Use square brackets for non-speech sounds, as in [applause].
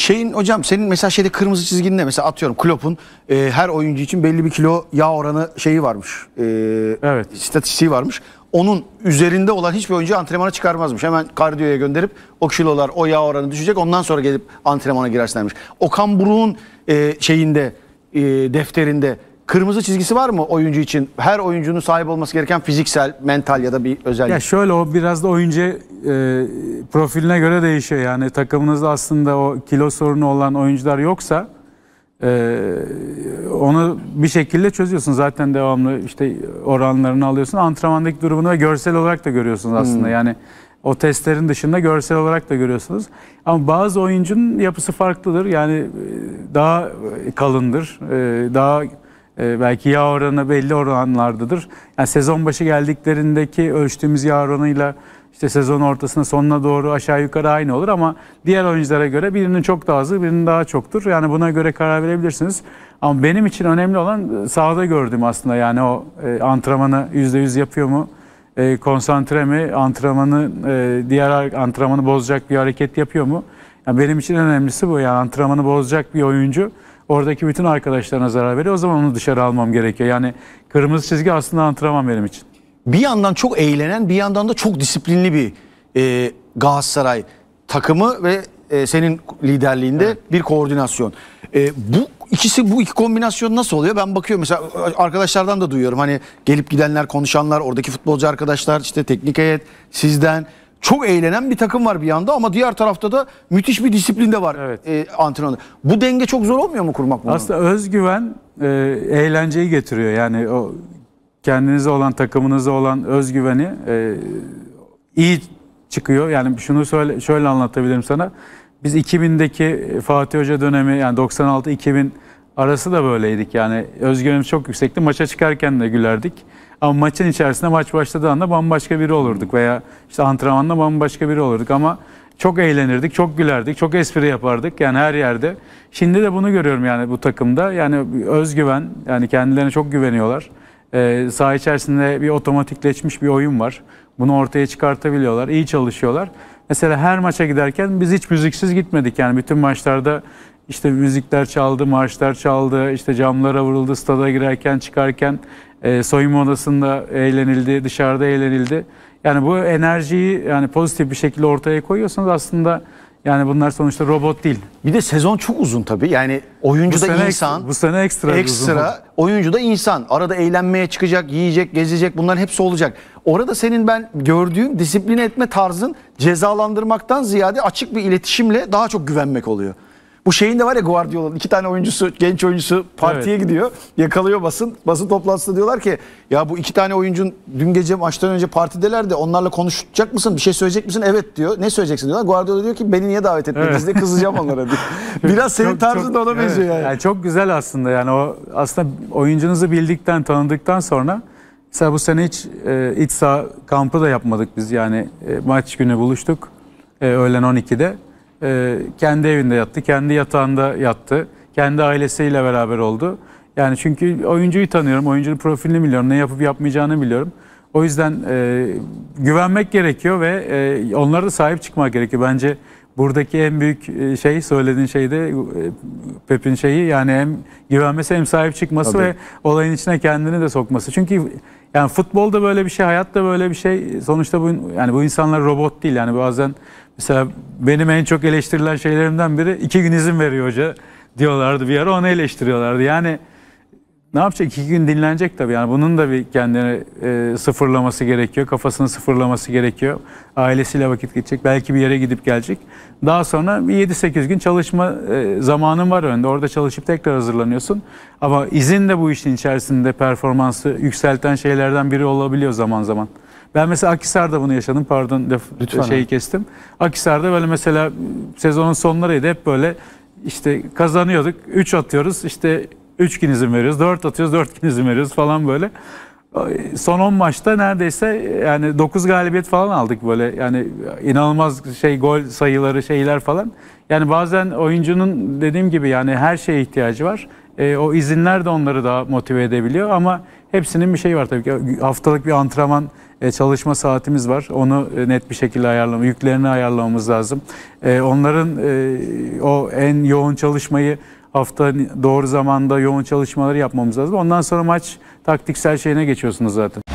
Şeyin hocam senin mesela şeyde kırmızı çizginde Mesela atıyorum Klopp'un e, her oyuncu için belli bir kilo yağ oranı şeyi varmış. E, evet. İstatistiği varmış. Onun üzerinde olan hiçbir oyuncu antrenmana çıkarmazmış. Hemen kardiyoya gönderip o kilolar o yağ oranı düşecek ondan sonra gelip antrenmana girersin demiş. Okan Buruk'un e, şeyinde e, defterinde kırmızı çizgisi var mı oyuncu için? Her oyuncunun sahip olması gereken fiziksel, mental ya da bir özellik. Ya şöyle o biraz da oyuncu e, profiline göre değişiyor. Yani takımınızda aslında o kilo sorunu olan oyuncular yoksa e, onu bir şekilde çözüyorsun. Zaten devamlı işte oranlarını alıyorsun. Antrenmandaki durumunu ve görsel olarak da görüyorsunuz aslında. Hmm. Yani o testlerin dışında görsel olarak da görüyorsunuz. Ama bazı oyuncunun yapısı farklıdır. Yani e, daha kalındır, e, daha ee, belki yağ oranı belli oranlardadır. Yani sezon başı geldiklerindeki ölçtüğümüz yağ oranıyla işte sezon ortasına sonuna doğru aşağı yukarı aynı olur ama diğer oyunculara göre birinin çok daha azı birinin daha çoktur. Yani buna göre karar verebilirsiniz. Ama benim için önemli olan e, sahada gördüğüm aslında yani o e, antrenmanı %100 yapıyor mu? E, konsantre mi? Antrenmanı e, diğer antrenmanı bozacak bir hareket yapıyor mu? Yani benim için en önemlisi bu. Yani antrenmanı bozacak bir oyuncu oradaki bütün arkadaşlarına zarar veriyor. O zaman onu dışarı almam gerekiyor. Yani kırmızı çizgi aslında antrenman benim için. Bir yandan çok eğlenen bir yandan da çok disiplinli bir e, Galatasaray takımı ve e, senin liderliğinde evet. bir koordinasyon. E, bu ikisi bu iki kombinasyon nasıl oluyor? Ben bakıyorum mesela arkadaşlardan da duyuyorum. Hani gelip gidenler, konuşanlar, oradaki futbolcu arkadaşlar, işte teknik heyet, sizden çok eğlenen bir takım var bir yanda ama diğer tarafta da müthiş bir disiplinde var evet. e, antrenörde. Bu denge çok zor olmuyor mu kurmak bunu? Aslında özgüven e, eğlenceyi getiriyor. Yani o kendinize olan, takımınıza olan özgüveni e, iyi çıkıyor. Yani şunu söyle, şöyle anlatabilirim sana. Biz 2000'deki Fatih Hoca dönemi yani 96-2000 arası da böyleydik. Yani özgüvenimiz çok yüksekti. Maça çıkarken de gülerdik. Ama maçın içerisinde maç başladığı anda bambaşka biri olurduk veya işte antrenmanda bambaşka biri olurduk ama çok eğlenirdik, çok gülerdik, çok espri yapardık yani her yerde. Şimdi de bunu görüyorum yani bu takımda. Yani özgüven, yani kendilerine çok güveniyorlar. Ee, saha içerisinde bir otomatikleşmiş bir oyun var. Bunu ortaya çıkartabiliyorlar, iyi çalışıyorlar. Mesela her maça giderken biz hiç müziksiz gitmedik. Yani bütün maçlarda işte müzikler çaldı, marşlar çaldı, işte camlara vuruldu, stada girerken, çıkarken e, soyunma odasında eğlenildi, dışarıda eğlenildi. Yani bu enerjiyi yani pozitif bir şekilde ortaya koyuyorsanız aslında yani bunlar sonuçta robot değil. Bir de sezon çok uzun tabii. Yani oyuncu bu da insan. bu sene ekstra, ekstra uzun. Oyuncu da insan. Arada eğlenmeye çıkacak, yiyecek, gezecek bunların hepsi olacak. Orada senin ben gördüğüm disiplin etme tarzın cezalandırmaktan ziyade açık bir iletişimle daha çok güvenmek oluyor. Bu şeyin de var ya Guardiola'nın iki tane oyuncusu, genç oyuncusu partiye evet. gidiyor. Yakalıyor basın. Basın toplantısında diyorlar ki ya bu iki tane oyuncun dün gece maçtan önce partideler de onlarla konuşacak mısın? Bir şey söyleyecek misin? Evet diyor. Ne söyleyeceksin diyorlar. Guardiola diyor ki beni niye davet etmediniz evet. de kızacağım onlara diyor. [laughs] Biraz senin tarzın da ona evet. yani. yani. Çok güzel aslında yani o aslında oyuncunuzu bildikten tanıdıktan sonra mesela bu sene hiç e, iç saha kampı da yapmadık biz yani e, maç günü buluştuk e, öğlen 12'de e, kendi evinde yattı, kendi yatağında yattı, kendi ailesiyle beraber oldu. Yani çünkü oyuncuyu tanıyorum, oyuncunun profilini biliyorum, ne yapıp yapmayacağını biliyorum. O yüzden e, güvenmek gerekiyor ve e, onlara da sahip çıkmak gerekiyor. Bence buradaki en büyük e, şey söylediğin şey de Pep'in şeyi yani hem güvenmesi hem sahip çıkması Tabii. ve olayın içine kendini de sokması. Çünkü yani futbol da böyle bir şey, hayat da böyle bir şey. Sonuçta bu yani bu insanlar robot değil yani bazen Mesela benim en çok eleştirilen şeylerimden biri iki gün izin veriyor hoca diyorlardı bir ara onu eleştiriyorlardı. Yani ne yapacak iki gün dinlenecek tabii yani bunun da bir kendini e, sıfırlaması gerekiyor kafasını sıfırlaması gerekiyor ailesiyle vakit geçecek belki bir yere gidip gelecek daha sonra 7-8 gün çalışma e, zamanın var önde orada çalışıp tekrar hazırlanıyorsun ama izin de bu işin içerisinde performansı yükselten şeylerden biri olabiliyor zaman zaman. Ben mesela Akisar'da bunu yaşadım. Pardon laf, Lütfen e, şeyi abi. kestim. Akisar'da böyle mesela sezonun sonlarıydı. Hep böyle işte kazanıyorduk. 3 atıyoruz. işte 3 gün izin veriyoruz. 4 atıyoruz. 4 gün izin veriyoruz falan böyle. Son 10 maçta neredeyse yani 9 galibiyet falan aldık böyle. Yani inanılmaz şey gol sayıları şeyler falan. Yani bazen oyuncunun dediğim gibi yani her şeye ihtiyacı var. E, o izinler de onları daha motive edebiliyor ama Hepsinin bir şeyi var tabii ki. Haftalık bir antrenman e, çalışma saatimiz var. Onu e, net bir şekilde ayarlama, yüklerini ayarlamamız lazım. E, onların o en yoğun çalışmayı hafta doğru zamanda yoğun çalışmaları yapmamız lazım. Ondan sonra maç taktiksel şeyine geçiyorsunuz zaten.